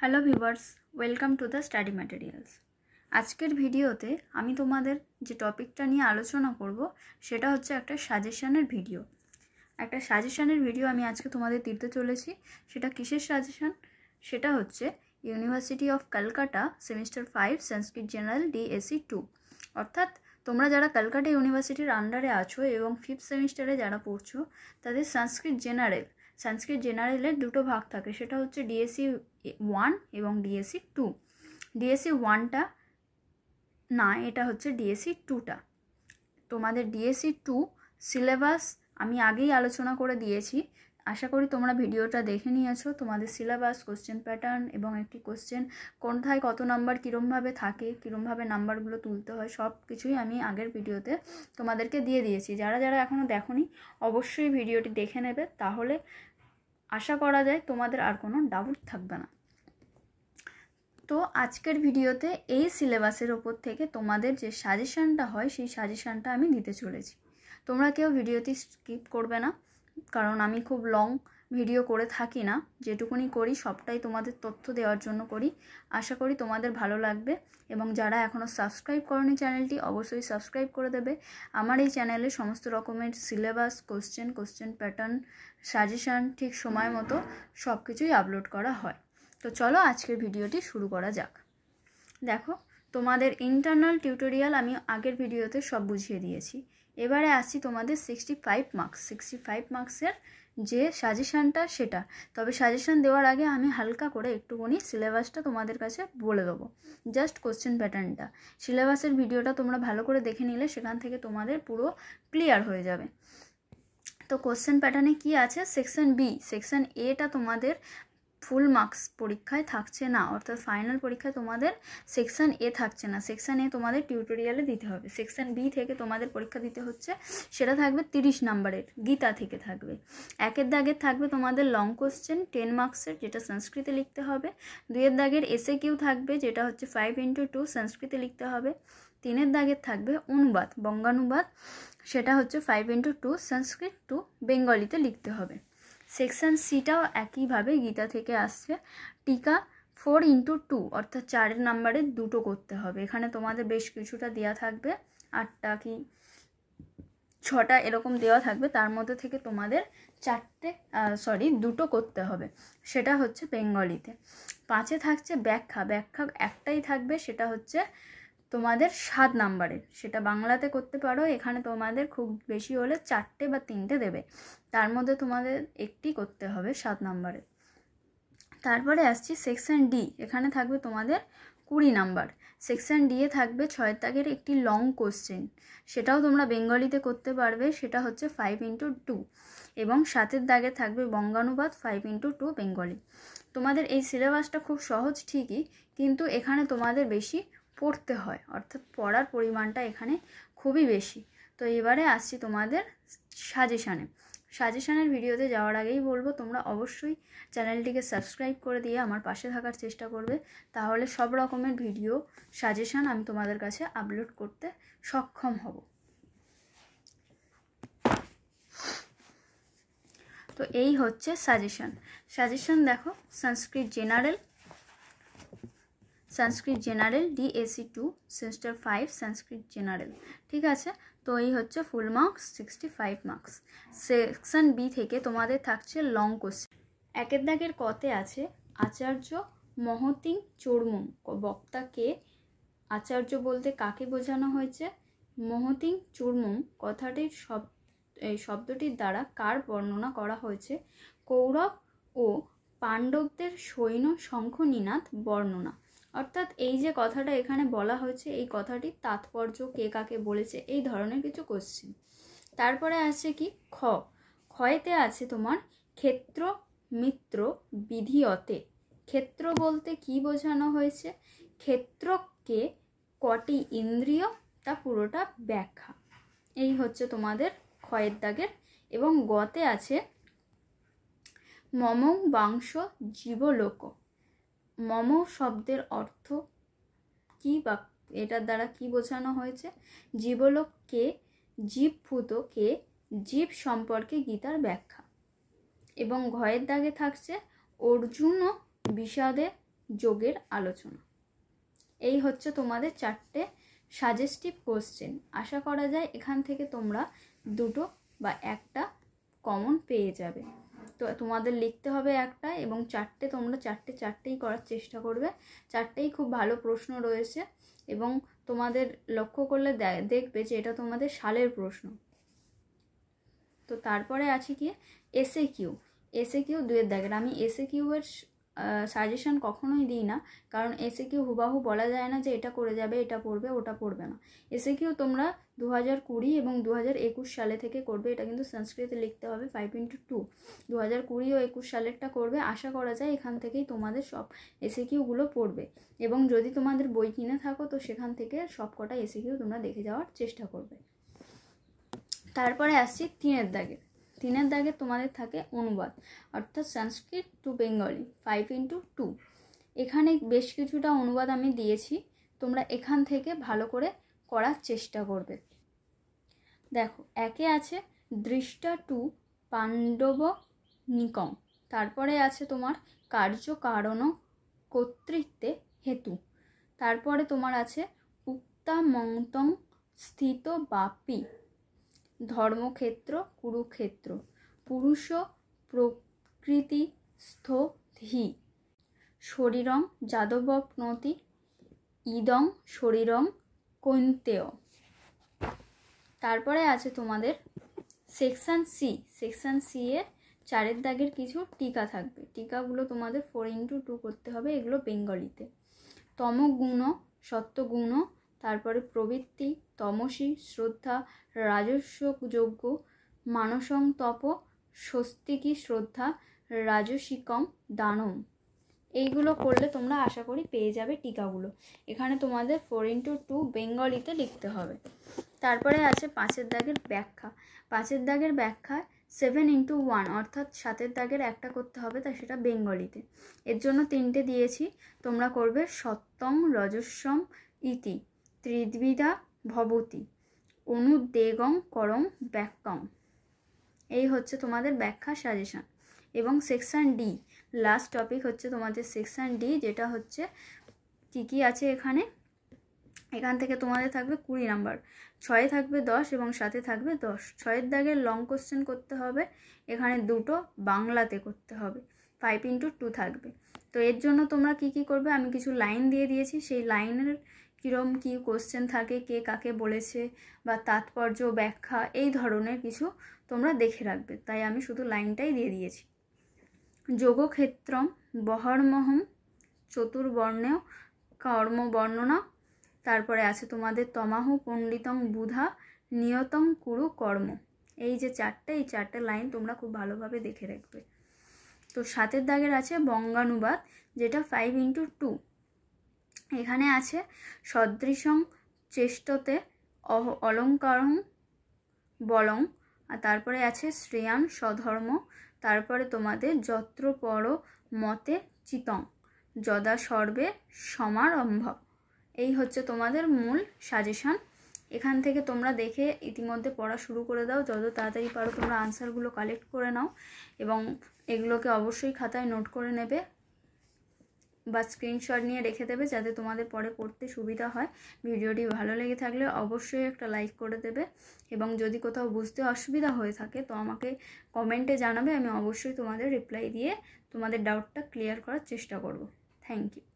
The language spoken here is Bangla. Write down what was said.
hello viewers welcome to the study materials আজকের ভিডিওতে আমি তোমাদের যে টপিকটা নিয়ে আলোচনা করব সেটা হচ্ছে একটা সাজেশানের ভিডিও একটা সাজেশানের ভিডিও আমি আজকে তোমাদের দিতে চলেছি সেটা কিসের সাজেশান সেটা হচ্ছে University of Calcutta semester five Sanskrit general DAC two অর্থাৎ তোমরা যারা ক্যালকাটা ইউনিভার্সিটির আন্ডারে আছো এবং ফিফথ সেমিস্টারে যারা পড়ছো তাদের সংস্কৃত জেনারেল সাংস্কৃত জেনারেলের দুটো ভাগ থাকে সেটা হচ্ছে ডিএসসি ওয়ান এবং ডিএসসি টু ডিএসসি ওয়ানটা না এটা হচ্ছে ডিএসসি টুটা তোমাদের ডিএসসি টু সিলেবাস আমি আগেই আলোচনা করে দিয়েছি আশা করি তোমরা ভিডিওটা দেখে নিয়েছো তোমাদের সিলেবাস কোশ্চেন প্যাটার্ন এবং একটি কোশ্চেন কোনথায় কত নাম্বার কীরমভাবে থাকে কীরমভাবে নাম্বারগুলো তুলতে হয় সব কিছুই আমি আগের ভিডিওতে তোমাদেরকে দিয়ে দিয়েছি যারা যারা এখনও দেখনি অবশ্যই ভিডিওটি দেখে নেবে তাহলে আশা করা যায় তোমাদের আর কোনো ডাউট থাকবে না তো আজকের ভিডিওতে এই সিলেবাসের ওপর থেকে তোমাদের যে সাজেশানটা হয় সেই সাজেশানটা আমি দিতে চলেছি তোমরা কেউ ভিডিওটি স্কিপ করবে না কারণ আমি খুব লং ভিডিও করে থাকি না যেটুকুনি করি সবটাই তোমাদের তথ্য দেওয়ার জন্য করি আশা করি তোমাদের ভালো লাগবে এবং যারা এখনও সাবস্ক্রাইব করেনি চ্যানেলটি অবশ্যই সাবস্ক্রাইব করে দেবে আমার এই চ্যানেলে সমস্ত রকমের syllabus question question pattern suggestion ঠিক সময় মতো সব কিছুই আপলোড করা হয় তো চলো আজকের ভিডিওটি শুরু করা যাক দেখো তোমাদের ইন্টারনাল টিউটোরিয়াল আমি আগের ভিডিওতে সব বুঝিয়ে দিয়েছি এবারে আসছি তোমাদের sixty five marks sixty five মার্কসের যে সাজেশানটা সেটা তবে সাজেশান দেওয়ার আগে আমি হালকা করে একটুখানি সিলেবাসটা তোমাদের কাছে বলে দেবো জাস্ট কোশ্চেন প্যাটার্নটা সিলেবাসের ভিডিওটা তোমরা ভালো করে দেখে নিলে সেখান থেকে তোমাদের পুরো ক্লিয়ার হয়ে যাবে তো কোশ্চেন প্যাটার্নে কি আছে সেকশন বি সেকশন এটা তোমাদের ফুল মার্কস পরীক্ষায় থাকছে না অর্থাৎ ফাইনাল পরীক্ষায় তোমাদের সেকশান এ থাকছে না সেকশান এ তোমাদের টিউটোরিয়ালে দিতে হবে সেকশান বি থেকে তোমাদের পরীক্ষা দিতে হচ্ছে সেটা থাকবে তিরিশ নাম্বারের গীতা থেকে থাকবে একের দাগের থাকবে তোমাদের লং কোশ্চেন টেন মার্কসের যেটা সংস্কৃতে লিখতে হবে দুইয়ের দাগের এসে কিউ থাকবে যেটা হচ্ছে ফাইভ ইন্টু টু সংস্কৃতে লিখতে হবে তিনের দাগের থাকবে অনুবাদ বঙ্গানুবাদ সেটা হচ্ছে five into two Sanskrit to বেঙ্গলিতে লিখতে হবে সেকশন সিটাও একইভাবে গীতা থেকে আসছে টিকা ফোর ইন্টু টু অর্থাৎ চারের নাম্বারে দুটো করতে হবে এখানে তোমাদের বেশ কিছুটা দেওয়া থাকবে আটটা কি ছটা এরকম দেওয়া থাকবে তার মধ্যে থেকে তোমাদের চারটে সরি দুটো করতে হবে সেটা হচ্ছে বেঙ্গলিতে পাঁচে থাকছে ব্যাখ্যা ব্যাখ্যা একটাই থাকবে সেটা হচ্ছে তোমাদের সাত নাম্বারের সেটা বাংলাতে করতে পারো এখানে তোমাদের খুব বেশি হলে চারটে বা তিনটে দেবে তার মধ্যে তোমাদের একটি করতে হবে সাত নাম্বারের তারপরে আসছি সেকশন ডি এখানে থাকবে তোমাদের কুড়ি নাম্বার সেকশন এ থাকবে ছয় তাকের একটি লং কোশ্চেন সেটাও তোমরা বেঙ্গলিতে করতে পারবে সেটা হচ্ছে ফাইভ ইন্টু টু এবং সাতের দাগে থাকবে বঙ্গানুবাদ ফাইভ ইন্টু টু বেঙ্গলি তোমাদের এই সিলেবাসটা খুব সহজ ঠিকই কিন্তু এখানে তোমাদের বেশি পড়তে হয় অর্থাৎ পড়ার পরিমাণটা এখানে খুবই বেশি তো এবারে আসছি তোমাদের সাজেশানে সাজেশানের ভিডিওতে যাওয়ার আগেই বলবো তোমরা অবশ্যই চ্যানেলটিকে সাবস্ক্রাইব করে দিয়ে আমার পাশে থাকার চেষ্টা করবে তাহলে সব রকমের ভিডিও সাজেশান আমি তোমাদের কাছে আপলোড করতে সক্ষম হব তো এই হচ্ছে সাজেশান সাজেশান দেখো Sanskrit general Sanskrit general DAC two semester five Sanskrit general ঠিক আছে তো এই হচ্ছে full marks sixty five marks section B থেকে তোমাদের থাকছে লং কোশ্চেন একের দাগের কতে আছে আচার্য মহতিং চোরমুং বক্তা কে আচার্য বলতে কাকে বোঝানো হয়েছে মহতিং চুরমুং কথাটির সব এই শব্দটির দ্বারা কার বর্ণনা করা হয়েছে কৌরব ও পাণ্ডবদের সৈন্য শঙ্খনীনাথ বর্ণনা অর্থাৎ এই যে কথাটা এখানে বলা হয়েছে এই কথাটির তাৎপর্য কে কাকে বলেছে এই ধরনের কিছু কোশ্চেন তারপরে আছে কি খ ক্ষয়তে আছে তোমার ক্ষেত্র মিত্র বিধিয়তে ক্ষেত্র বলতে কি বোঝানো হয়েছে ক্ষেত্রকে কটি ইন্দ্রিয় তা পুরোটা ব্যাখ্যা এই হচ্ছে তোমাদের ক্ষয়ের দাগের এবং গতে আছে মমং বাংশ জীবলোক মম শব্দের অর্থ কি বা এটার দ্বারা কি বোঝানো হয়েছে জীবলোক কে জীবভূত কে জীব সম্পর্কে গীতার ব্যাখ্যা এবং ঘয়ের দাগে থাকছে অর্জুন ও বিষাদে যোগের আলোচনা এই হচ্ছে তোমাদের চারটে সাজেস্টিভ কোশ্চেন আশা করা যায় এখান থেকে তোমরা দুটো বা একটা কমন পেয়ে যাবে তো তোমাদের লিখতে হবে একটা এবং চারটে তোমরা চারটে চারটেই করার চেষ্টা করবে চারটেই খুব ভালো প্রশ্ন রয়েছে এবং তোমাদের লক্ষ্য করলে দেখবে যে এটা তোমাদের সালের প্রশ্ন তো তারপরে আছে কি এসে কিউ এসে কিউ দুয়ের দেখেন আমি এসে কিউ এর সাজেশন কখনোই দিই না কারণ এসে কিউ হুবাহু বলা যায় না যে এটা করে যাবে এটা পড়বে ওটা পড়বে না এসে কিউ তোমরা দু হাজার কুড়ি এবং দু হাজার একুশ সালে থেকে করবে এটা কিন্তু সংস্কৃতে লিখতে হবে ফাইভ ইন্টু টু দু হাজার কুড়ি ও একুশ সালেরটা করবে আশা করা যায় এখান থেকেই তোমাদের সব এসে কিউগুলো পড়বে এবং যদি তোমাদের বই কিনে থাকো তো সেখান থেকে সব কটা এসে কিউ তোমরা দেখে যাওয়ার চেষ্টা করবে তারপরে আসছি তিনের দাগে তিনের দাগে তোমাদের থাকে অনুবাদ অর্থাৎ Sanskrit to Bengali five into two এখানে বেশ কিছুটা অনুবাদ আমি দিয়েছি তোমরা এখান থেকে ভালো করে করার চেষ্টা করবে দেখো একে আছে দৃষ্টা টু পাণ্ডব নিকম তারপরে আছে তোমার কার্য কারণ কর্তৃত্বে হেতু তারপরে তোমার আছে উক্তা মংতং স্থিত বাপি ধর্মক্ষেত্র কুরুক্ষেত্র পুরুষ প্রকৃতি হি শরীরং যাদবপ্নতি ইদং শরীরং কৈন্তেয় তারপরে আছে তোমাদের সেকশান সি সেকশান সি এর চারের দাগের কিছু টিকা থাকবে টিকাগুলো তোমাদের ফোর ইন্টু টু করতে হবে এগুলো বেঙ্গলিতে তমগুণ সত্যগুণ তারপরে প্রবৃত্তি তমসী শ্রদ্ধা রাজস্ব যোগ্য মানসং তপ স্বস্তিকী শ্রদ্ধা রাজসিকম দানম এইগুলো করলে তোমরা আশা করি পেয়ে যাবে টিকাগুলো এখানে তোমাদের ফোর ইন্টু টু বেঙ্গলিতে লিখতে হবে তারপরে আছে পাঁচের দাগের ব্যাখ্যা পাঁচের দাগের ব্যাখ্যা সেভেন ইন্টু ওয়ান অর্থাৎ সাতের দাগের একটা করতে হবে তা সেটা বেঙ্গলিতে এর জন্য তিনটে দিয়েছি তোমরা করবে সত্যম রজস্বম ইতি ত্রিদ্বিধা ভবতি অনুদ্বেগম করং ব্যাকং এই হচ্ছে তোমাদের ব্যাখ্যা সাজেশন এবং সেকশান ডি লাস্ট টপিক হচ্ছে তোমাদের সেকশান ডি যেটা হচ্ছে কী কী আছে এখানে এখান থেকে তোমাদের থাকবে কুড়ি নাম্বার ছয়ে থাকবে দশ এবং সাথে থাকবে দশ ছয়ের দাগে লং কোশ্চেন করতে হবে এখানে দুটো বাংলাতে করতে হবে ফাইভ ইন্টু টু থাকবে তো এর জন্য তোমরা কি কি করবে আমি কিছু লাইন দিয়ে দিয়েছি সেই লাইনের কীরম কি কোশ্চেন থাকে কে কাকে বলেছে বা তাৎপর্য ব্যাখ্যা এই ধরনের কিছু তোমরা দেখে রাখবে তাই আমি শুধু লাইনটাই দিয়ে দিয়েছি যোগক্ষেত্রম বহর্মহম চতুর্বর্ণেও বর্ণনা তারপরে আছে তোমাদের তমাহ পণ্ডিতং বুধা নিয়তং কুরু কর্ম এই যে চারটে এই চারটে লাইন তোমরা খুব ভালোভাবে দেখে রাখবে তো সাতের দাগের আছে বঙ্গানুবাদ যেটা ফাইভ ইন্টু টু এখানে আছে সদৃশং চেষ্টতে অলঙ্কারং বলং আর তারপরে আছে শ্রেয়ান স্বধর্ম তারপরে তোমাদের যত্র পর মতে চিতং যদা সর্বে সমারম্ভ এই হচ্ছে তোমাদের মূল সাজেশন এখান থেকে তোমরা দেখে ইতিমধ্যে পড়া শুরু করে দাও যত তাড়াতাড়ি পারো তোমরা আনসারগুলো কালেক্ট করে নাও এবং এগুলোকে অবশ্যই খাতায় নোট করে নেবে বা স্ক্রিনশট নিয়ে রেখে দেবে যাতে তোমাদের পরে পড়তে সুবিধা হয় ভিডিওটি ভালো লেগে থাকলে অবশ্যই একটা লাইক করে দেবে এবং যদি কোথাও বুঝতে অসুবিধা হয়ে থাকে তো আমাকে কমেন্টে জানাবে আমি অবশ্যই তোমাদের রিপ্লাই দিয়ে তোমাদের ডাউটটা ক্লিয়ার করার চেষ্টা করব থ্যাংক ইউ